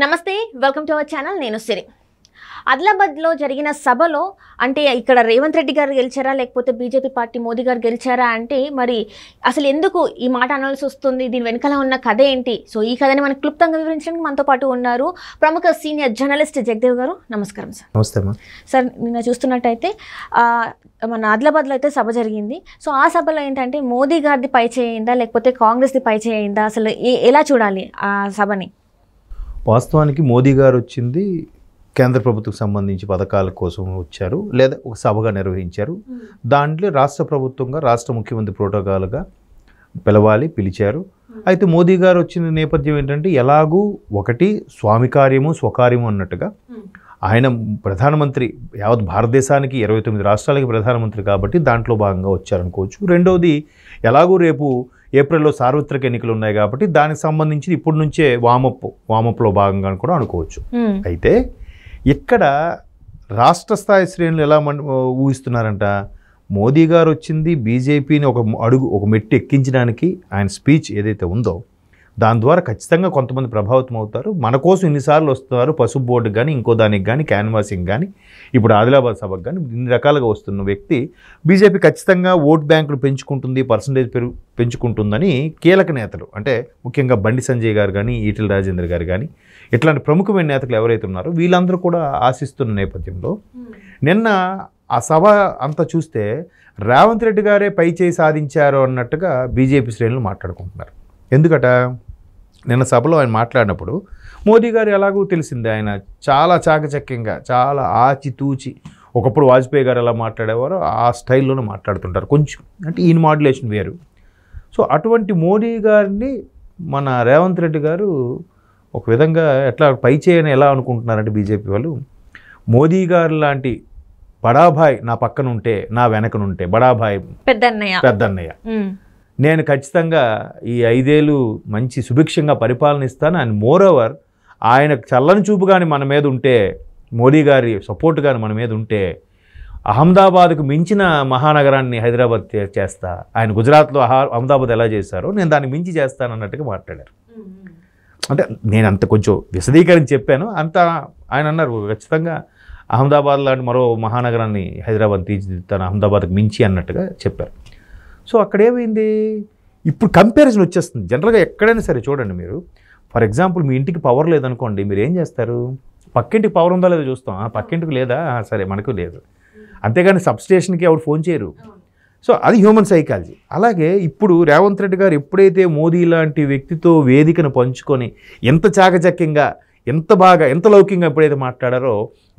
నమస్తే welcome to our channel నేను సిరి ఆదిలాబాద్లో జరిగిన సభలో అంటే ఇక్కడ రేవంత్ రెడ్డి గారు గెలిచారా లేకపోతే బీజేపీ పార్టీ మోదీ గారు గెలిచారా అంటే మరి అసలు ఎందుకు ఈ మాట అనాల్సి వస్తుంది దీని వెనకాల ఉన్న కథ ఏంటి సో ఈ కథని మనకు క్లుప్తంగా వివరించడానికి మనతో పాటు ఉన్నారు ప్రముఖ సీనియర్ జర్నలిస్ట్ జగదేవ్ గారు నమస్కారం సార్ నమస్తే సార్ నిన్న చూస్తున్నట్టయితే మన ఆదిలాబాద్లో అయితే సభ జరిగింది సో ఆ సభలో ఏంటంటే మోదీ గారిది పైచేయిందా లేకపోతే కాంగ్రెస్ది పైచేయిందా అసలు ఎలా చూడాలి ఆ సభని వాస్తవానికి మోదీ గారు వచ్చింది కేంద్ర ప్రభుత్వం సంబంధించి పథకాల కోసం వచ్చారు లేదా ఒక సభగా నిర్వహించారు hmm. దాంట్లో రాష్ట్ర ప్రభుత్వంగా రాష్ట్ర ముఖ్యమంత్రి ప్రోటోకాల్గా పిలవాలి పిలిచారు hmm. అయితే మోదీ గారు వచ్చిన నేపథ్యం ఏంటంటే ఎలాగూ ఒకటి స్వామి కార్యము స్వకార్యము అన్నట్టుగా hmm. ఆయన ప్రధానమంత్రి యావత్ భారతదేశానికి ఇరవై తొమ్మిది రాష్ట్రాలకి ప్రధానమంత్రి కాబట్టి దాంట్లో భాగంగా వచ్చారనుకోవచ్చు రెండవది ఎలాగూ రేపు ఏప్రిల్లో సార్వత్రిక ఎన్నికలు ఉన్నాయి కాబట్టి దానికి సంబంధించి ఇప్పటి నుంచే వామప్ వామప్లో భాగంగా కూడా అనుకోవచ్చు అయితే ఇక్కడ రాష్ట్ర స్థాయి శ్రేణులు ఎలా ఊహిస్తున్నారంట మోదీ గారు వచ్చింది బీజేపీని ఒక అడుగు ఒక మెట్టు ఎక్కించడానికి ఆయన స్పీచ్ ఏదైతే ఉందో దాని ద్వారా ఖచ్చితంగా కొంతమంది ప్రభావితం అవుతారు మన కోసం ఇన్నిసార్లు వస్తున్నారు పసుపు బోర్డుకి కానీ ఇంకో దానికి కానీ క్యాన్వాసింగ్ కానీ ఇప్పుడు ఆదిలాబాద్ సభకు కానీ ఇన్ని రకాలుగా వస్తున్న వ్యక్తి బీజేపీ ఖచ్చితంగా ఓట్ బ్యాంకులు పెంచుకుంటుంది పర్సంటేజ్ పెరుగు పెంచుకుంటుందని కీలక నేతలు అంటే ముఖ్యంగా బండి సంజయ్ గారు కానీ ఈటెల రాజేంద్ర గారు కానీ ఇట్లాంటి ప్రముఖమైన నేతలు ఎవరైతే ఉన్నారో వీళ్ళందరూ కూడా ఆశిస్తున్న నేపథ్యంలో hmm. నిన్న ఆ సభ అంతా చూస్తే రేవంత్ రెడ్డి గారే పైచేయి సాధించారు అన్నట్టుగా బీజేపీ శ్రేణులు మాట్లాడుకుంటున్నారు ఎందుకట నిన్న సభలో ఆయన మాట్లాడినప్పుడు మోదీ గారు ఎలాగూ తెలిసిందే ఆయన చాలా చాకచక్యంగా చాలా ఆచితూచి ఒకప్పుడు వాజ్పేయి గారు ఎలా మాట్లాడేవారో ఆ స్టైల్లోనే మాట్లాడుతుంటారు కొంచెం అంటే ఈయన మాడ్యులేషన్ వేరు సో అటువంటి మోడీ గారిని మన రేవంత్ రెడ్డి గారు ఒక విధంగా ఎట్లా పై చేయని ఎలా అనుకుంటున్నారంటే బీజేపీ వాళ్ళు మోదీ గారు లాంటి బడాభాయ్ నా పక్కనుంటే నా వెనకనుంటే బడాభాయ్ పెద్దన్నయ్య పెద్దన్నయ్య నేను ఖచ్చితంగా ఈ ఐదేళ్ళు మంచి సుభిక్షంగా పరిపాలన ఇస్తాను అండ్ మోర్ ఓవర్ ఆయన చల్లని చూపు కానీ మన మీద ఉంటే మోదీ గారి సపోర్ట్ కానీ మన మీద ఉంటే అహ్మదాబాద్కు మించిన మహానగరాన్ని హైదరాబాద్ చేస్తా ఆయన గుజరాత్లో అహ్మదాబాద్ ఎలా చేశారో నేను దాన్ని మించి చేస్తాను అన్నట్టుగా మాట్లాడారు అంటే నేను అంత కొంచెం విశదీకరించి చెప్పాను అంత ఆయన అన్నారు ఖచ్చితంగా అహ్మదాబాద్ లాంటి మరో మహానగరాన్ని హైదరాబాద్ తీర్చిదిద్దుతాను అహ్మదాబాద్కు మించి అన్నట్టుగా చెప్పారు సో అక్కడ ఏమైంది ఇప్పుడు కంపారిజన్ వచ్చేస్తుంది జనరల్గా ఎక్కడైనా సరే చూడండి మీరు ఫర్ ఎగ్జాంపుల్ మీ ఇంటికి పవర్ లేదనుకోండి మీరు ఏం చేస్తారు పక్కింటికి పవర్ ఉందా లేదో చూస్తాం పక్కింటికి లేదా సరే మనకు లేదు అంతేగాని సబ్స్టేషన్కి ఎవరు ఫోన్ చేయరు సో అది హ్యూమన్ సైకాలజీ అలాగే ఇప్పుడు రేవంత్ రెడ్డి గారు ఎప్పుడైతే మోదీ లాంటి వ్యక్తితో వేదికను పంచుకొని ఎంత చాకచక్యంగా ఎంత బాగా ఎంత లౌక్యంగా ఎప్పుడైతే మాట్లాడారో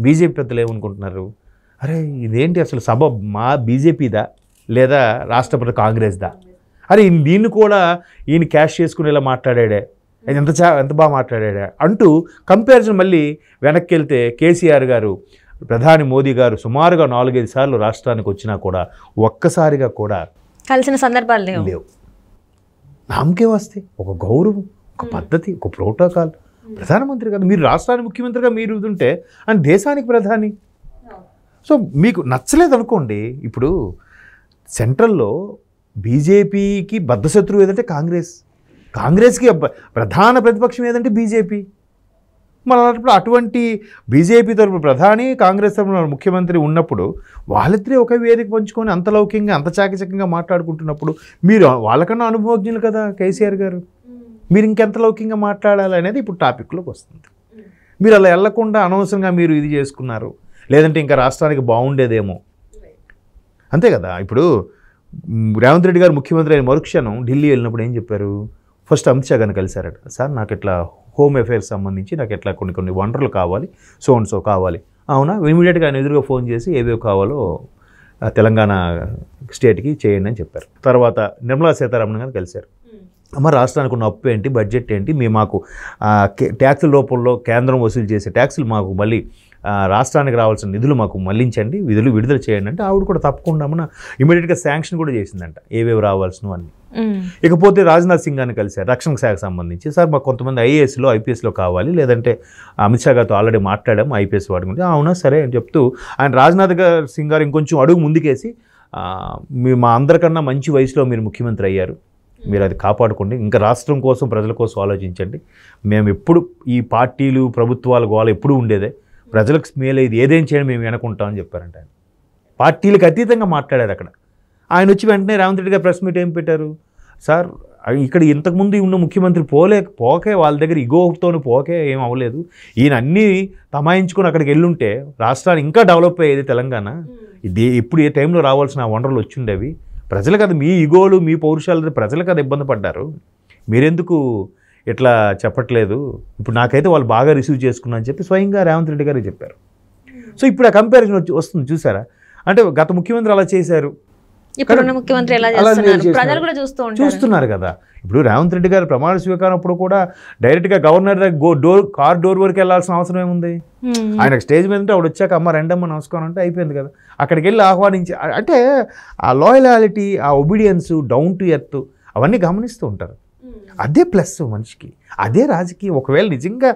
బీజేపీ పెద్దలు ఏమనుకుంటున్నారు అరే ఇదేంటి అసలు సభ మా బీజేపీదా లేదా రాష్ట్రపతి కాంగ్రెస్దా అరే దీన్ని కూడా ఈయన క్యాష్ చేసుకుని ఇలా మాట్లాడాడే ఎంత చా ఎంత బాగా మాట్లాడాడే అంటూ కంపారిజన్ మళ్ళీ వెనక్కి వెళ్తే కేసీఆర్ గారు ప్రధాని మోదీ గారు సుమారుగా నాలుగైదు సార్లు రాష్ట్రానికి వచ్చినా కూడా ఒక్కసారిగా కూడా కలిసిన సందర్భాలు లేవు నామకే వస్తే ఒక గౌరవం ఒక పద్ధతి ఒక ప్రోటోకాల్ ప్రధానమంత్రి కాదు మీరు రాష్ట్రానికి ముఖ్యమంత్రిగా మీరు ఉంటే అని దేశానికి ప్రధాని సో మీకు నచ్చలేదు అనుకోండి ఇప్పుడు సెంట్రల్లో బీజేపీకి బద్ధశత్రువు ఏదంటే కాంగ్రెస్ కాంగ్రెస్కి ప్రధాన ప్రతిపక్షం ఏదంటే బీజేపీ మన అలాంటప్పుడు అటువంటి బీజేపీ తరపు ప్రధాని కాంగ్రెస్ తరపున ముఖ్యమంత్రి ఉన్నప్పుడు వాళ్ళిద్దరే ఒక వేదిక పంచుకొని అంత లౌక్యంగా అంత చాకచక్యంగా మాట్లాడుకుంటున్నప్పుడు మీరు వాళ్ళకన్నా అనుభవజ్ఞులు కదా కేసీఆర్ గారు మీరు ఇంకెంత లౌక్యంగా మాట్లాడాలి అనేది ఇప్పుడు టాపిక్లోకి వస్తుంది మీరు అలా వెళ్లకుండా అనవసరంగా మీరు ఇది చేసుకున్నారు లేదంటే ఇంకా రాష్ట్రానికి బాగుండేదేమో అంతే కదా ఇప్పుడు రేవంత్ రెడ్డి గారు ముఖ్యమంత్రి అయిన మరుక్షణం ఢిల్లీ వెళ్ళినప్పుడు ఏం చెప్పారు ఫస్ట్ అమిత్ షా గారిని కలిశారట సార్ నాకు ఇట్లా హోమ్ అఫైర్స్ సంబంధించి నాకు ఇట్లా కొన్ని కొన్ని వనరులు కావాలి సో అండ్ సో కావాలి అవునా ఇమీడియట్గా ఆయన ఎదురుగా ఫోన్ చేసి ఏవేవి కావాలో తెలంగాణ స్టేట్కి చేయండి అని చెప్పారు తర్వాత నిర్మలా సీతారామన్ గారిని కలిశారు అమ్మ రాష్ట్రానికి ఉన్న అప్పు ఏంటి బడ్జెట్ ఏంటి మీ మాకు ట్యాక్సుల రూపంలో కేంద్రం వసూలు చేసే ట్యాక్సులు మాకు మళ్ళీ రాష్ట్రానికి రావాల్సిన నిధులు మాకు మళ్లించండి విధులు విడుదల చేయండి అంటే ఆవిడ కూడా తప్పకుండా మన ఇమీడియట్గా శాంక్షన్ కూడా చేసిందంట ఏవేవి రావాల్సిన అన్ని ఇకపోతే రాజ్నాథ్ సింగ్ గారిని కలిసారు రక్షణ శాఖకు సంబంధించి సార్ మాకు కొంతమంది ఐఏఎస్లో ఐపీఎస్లో కావాలి లేదంటే అమిత్ షా గారితో ఆల్రెడీ మాట్లాడాము ఐపీఎస్ వాడి గురించి అవునా సరే అని చెప్తూ ఆయన రాజ్నాథ్ గారు సింగ్ గారు ఇంకొంచెం అడుగు ముందుకేసి మీ మా అందరికన్నా మంచి వయసులో మీరు ముఖ్యమంత్రి అయ్యారు మీరు అది కాపాడుకోండి ఇంకా రాష్ట్రం కోసం ప్రజల కోసం ఆలోచించండి మేము ఎప్పుడు ఈ పార్టీలు ప్రభుత్వాలు గోళ ఎప్పుడు ఉండేదే ప్రజలకు స్మేల్ అయ్యేది ఏదేం చేయడం మేము వినకుంటాం అని చెప్పారంట ఆయన పార్టీలకు అతీతంగా మాట్లాడారు అక్కడ ఆయన వచ్చి వెంటనే రేవంత్ రెడ్డి గారు ప్రెస్ మీట్ ఏం పెట్టారు సార్ ఇక్కడ ఇంతకుముందు ఉన్న ముఖ్యమంత్రి పోలే పోకే వాళ్ళ దగ్గర ఇగోతో పోకే ఏం అవ్వలేదు ఈయన అన్నీ తమాయించుకొని అక్కడికి వెళ్ళుంటే రాష్ట్రాన్ని ఇంకా డెవలప్ అయ్యేది తెలంగాణ ఇది ఎప్పుడు ఏ టైంలో రావాల్సిన వనరులు వచ్చిండేవి ప్రజలు కదా మీ ఇగోలు మీ పౌరుషాలు ప్రజలు కదా ఇబ్బంది పడ్డారు మీరెందుకు ఇట్లా చెప్పట్లేదు ఇప్పుడు నాకైతే వాళ్ళు బాగా రిసీవ్ చేసుకున్నా అని చెప్పి స్వయంగా రేవంత్ రెడ్డి గారే చెప్పారు సో ఇప్పుడు ఆ కంపారిజన్ వచ్చి వస్తుంది చూసారా అంటే గత ముఖ్యమంత్రి అలా చేశారు ముఖ్యమంత్రి చూస్తున్నారు కదా ఇప్పుడు రేవంత్ రెడ్డి గారు ప్రమాణ స్వీకారం అప్పుడు కూడా డైరెక్ట్ గా గవర్నర్ డోర్ కార్ డోర్ వరకు వెళ్లాల్సిన అవసరం ఏముంది ఆయన స్టేజ్ మీద ఆవిడ వచ్చాక అమ్మ రెండమ్మ నమస్కారం అంటే అయిపోయింది కదా అక్కడికి వెళ్ళి ఆహ్వానించి అంటే ఆ లాయలాలిటీ ఆ ఒబీడియన్స్ డౌన్ టు ఎర్త్ అవన్నీ గమనిస్తూ ఉంటారు అదే ప్లస్ మనిషికి అదే రాజకీయం ఒకవేళ నిజంగా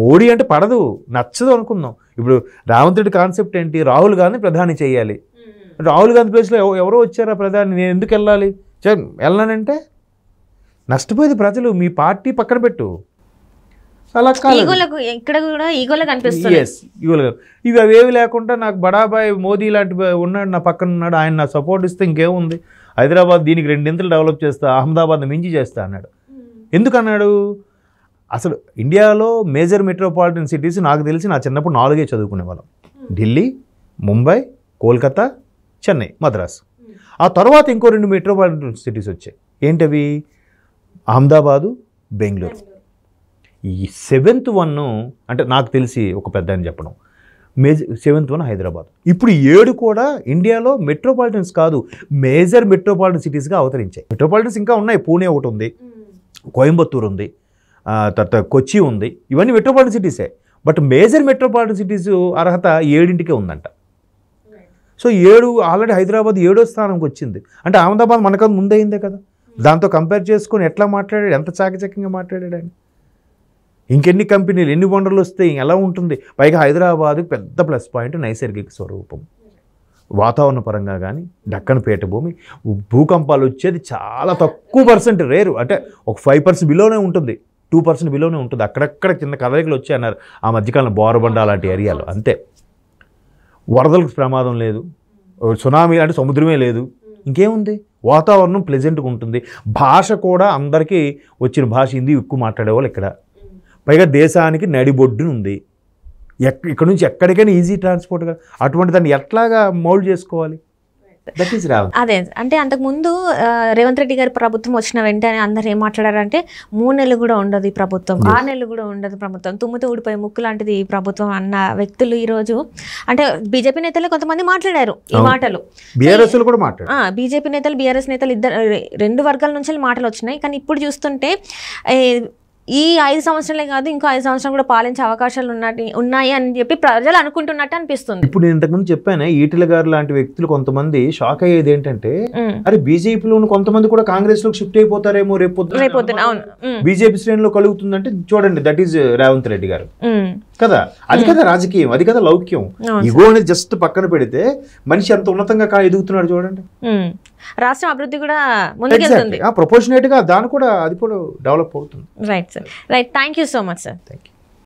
మోడీ అంటే పడదు నచ్చదు అనుకుందాం ఇప్పుడు రావంతుడి కాన్సెప్ట్ ఏంటి రాహుల్ గాంధీ ప్రధాని చేయాలి రాహుల్ గాంధీ ప్లేస్లో ఎవరో వచ్చారా ప్రధాని నేను ఎందుకు వెళ్ళాలి వెళ్ళానంటే నష్టపోయేది ప్రజలు మీ పార్టీ పక్కన పెట్టు ఇవి అవేవి లేకుండా నాకు బడాబాయ్ మోదీ లాంటి ఉన్నాడు నా పక్కన ఉన్నాడు ఆయన నా సపోర్ట్ ఇస్తే ఇంకేముంది హైదరాబాద్ దీనికి రెండింతలు డెవలప్ చేస్తా అహ్మదాబాద్ మించి చేస్తా అన్నాడు ఎందుకన్నాడు అసలు ఇండియాలో మేజర్ మెట్రోపాలిటన్ సిటీస్ నాకు తెలిసి నా చిన్నప్పుడు నాలుగే చదువుకునే వాళ్ళం ఢిల్లీ ముంబై కోల్కతా చెన్నై మద్రాస్ ఆ తర్వాత ఇంకో రెండు మెట్రోపాలిటన్ సిటీస్ వచ్చాయి ఏంటవి అహ్మదాబాదు బెంగళూరు ఈ సెవెంత్ వన్ అంటే నాకు తెలిసి ఒక పెద్ద అని చెప్పడం మేజర్ సెవెంత్ వన్ హైదరాబాద్ ఇప్పుడు ఏడు కూడా ఇండియాలో మెట్రోపాలిటన్స్ కాదు మేజర్ మెట్రోపాలిటన్ సిటీస్గా అవతరించాయి మెట్రోపాలిటన్స్ ఇంకా ఉన్నాయి పూణే ఒకటి ఉంది కోయంబత్తూర్ ఉంది తర్వాత కొచ్చి ఉంది ఇవన్నీ మెట్రోపాలిటన్ సిటీసే బట్ మేజర్ మెట్రోపాలిటన్ సిటీస్ అర్హత ఏడింటికే ఉందంట సో ఏడు ఆల్రెడీ హైదరాబాద్ ఏడో స్థానంకి వచ్చింది అంటే అహ్మదాబాద్ మనకు ముందయిందే కదా దాంతో కంపేర్ చేసుకొని ఎట్లా మాట్లాడాడు ఎంత చాకచక్యంగా మాట్లాడాడు ఆయన ఇంకెన్ని కంపెనీలు ఎన్ని వనరులు వస్తాయి ఎలా ఉంటుంది పైగా హైదరాబాద్ పెద్ద ప్లస్ పాయింట్ నైసర్గిక స్వరూపం వాతావరణ పరంగా కానీ పేట భూమి భూకంపాలు వచ్చేది చాలా తక్కువ పర్సెంట్ రేరు అంటే ఒక ఫైవ్ పర్సెంట్ బిలోనే ఉంటుంది టూ పర్సెంట్ బిలోనే ఉంటుంది అక్కడక్కడ చిన్న కదలికలు వచ్చాయి అన్నారు ఆ మధ్యకాలం బోరబండ లాంటి ఏరియాలో అంతే వరదలకు ప్రమాదం లేదు సునామీ అంటే సముద్రమే లేదు ఇంకేముంది వాతావరణం ప్లెజెంట్గా ఉంటుంది భాష కూడా అందరికీ వచ్చిన భాష హిందీ ఎక్కువ మాట్లాడేవాళ్ళు ఇక్కడ పైగా దేశానికి నడిబొడ్డునుంది ఇక్కడ నుంచి ఎక్కడికైనా ఈజీ ట్రాన్స్పోర్ట్ అటువంటి దాన్ని ఎట్లాగా మౌల్డ్ చేసుకోవాలి అదే అంటే అంతకుముందు రేవంత్ రెడ్డి గారి ప్రభుత్వం వచ్చిన వెంటనే అందరు ఏం మాట్లాడారంటే మూడు నెలలు కూడా ఉండదు ఈ ప్రభుత్వం ఆరు నెలలు కూడా ఉండదు ప్రభుత్వం తుమ్ముతో ఊడిపోయే ముక్కు లాంటిది ఈ ప్రభుత్వం అన్న వ్యక్తులు ఈ రోజు అంటే బీజేపీ నేతలు కొంతమంది మాట్లాడారు ఈ మాటలు బీఆర్ఎస్ బీజేపీ నేతలు బీఆర్ఎస్ నేతలు ఇద్దరు రెండు వర్గాల నుంచి మాటలు వచ్చినాయి కానీ ఇప్పుడు చూస్తుంటే ఈ ఐదు సంవత్సరాలే కాదు ఇంకో ఐదు సంవత్సరం కూడా పాలించే అవకాశాలు ఉన్నాయి ఉన్నాయి అని చెప్పి ప్రజలు అనుకుంటున్నట్టు అనిపిస్తుంది ఇప్పుడు నేను ఇంతకుముందు చెప్పాను ఈటల గారు లాంటి వ్యక్తులు కొంతమంది షాక్ అయ్యేది ఏంటంటే అరే బీజేపీలో ఉన్న కొంతమంది కూడా కాంగ్రెస్ లో షిఫ్ట్ అయిపోతారేమో రేపు బీజేపీ శ్రేణిలో కలుగుతుందంటే చూడండి దట్ ఈజ్ రేవంత్ రెడ్డి గారు కదా అది కదా రాజకీయం అది కదా లౌక్యం ఇగో అనేది జస్ట్ పక్కన పెడితే మనిషి అంత ఉన్నతంగా కా ఎదుగుతున్నాడు చూడండి రాష్ట్రం అభివృద్ధి కూడా ముందుకెళ్తుంది ప్రొపోర్షనేట్ గా దాని కూడా అది కూడా డెవలప్ అవుతుంది right sir right thank so much sir thank